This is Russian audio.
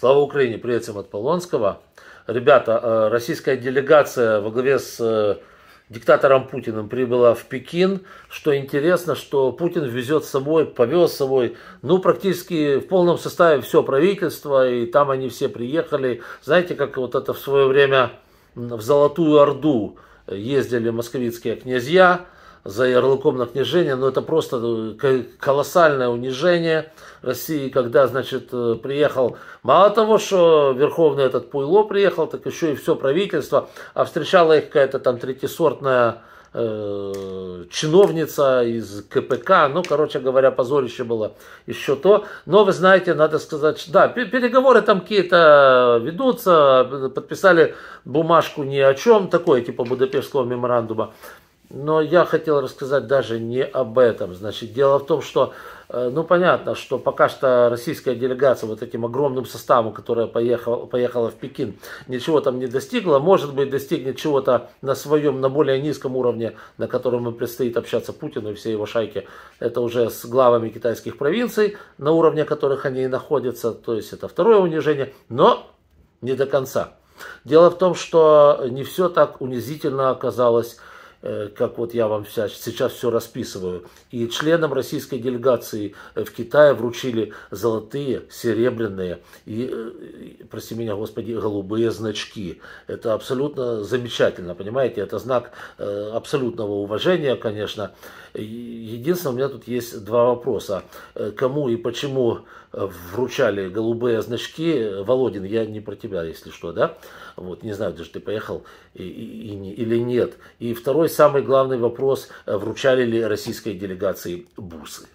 Слава Украине, привет всем от Полонского. Ребята, э, российская делегация во главе с э, диктатором Путиным прибыла в Пекин. Что интересно, что Путин везет с собой, повез с собой, ну, практически в полном составе все правительство, и там они все приехали. Знаете, как вот это в свое время в Золотую Орду ездили московицкие князья, за ярлыком на княжение, но это просто э, колоссальное унижение России, когда, значит, э, приехал, мало того, что Верховный этот Пуйло приехал, так еще и все правительство, а встречала их какая-то там третисортная э, чиновница из КПК, ну, короче говоря, позорище было еще то. Но, вы знаете, надо сказать, да, переговоры там какие-то ведутся, подписали бумажку ни о чем, такое типа Будапештского меморандума. Но я хотел рассказать даже не об этом. Значит, дело в том, что, э, ну понятно, что пока что российская делегация вот этим огромным составом, которая поехала, поехала в Пекин, ничего там не достигла. Может быть, достигнет чего-то на своем, на более низком уровне, на котором им предстоит общаться Путину и всей его шайке. Это уже с главами китайских провинций, на уровне которых они и находятся. То есть это второе унижение, но не до конца. Дело в том, что не все так унизительно оказалось Э, как вот я вам сейчас все расписываю. И членам российской делегации э, в Китае вручили золотые, серебряные э, и, прости меня, господи, голубые значки. Это абсолютно замечательно, понимаете? Это знак абсолютного уважения, конечно. Единственное, у меня тут есть два вопроса. Кому и почему вручали голубые значки? Володин, я не про тебя, если что, да? Вот, не знаю, даже ты поехал и, и, и, или нет. И второй самый главный вопрос, э, вручали ли российской делегации бусы.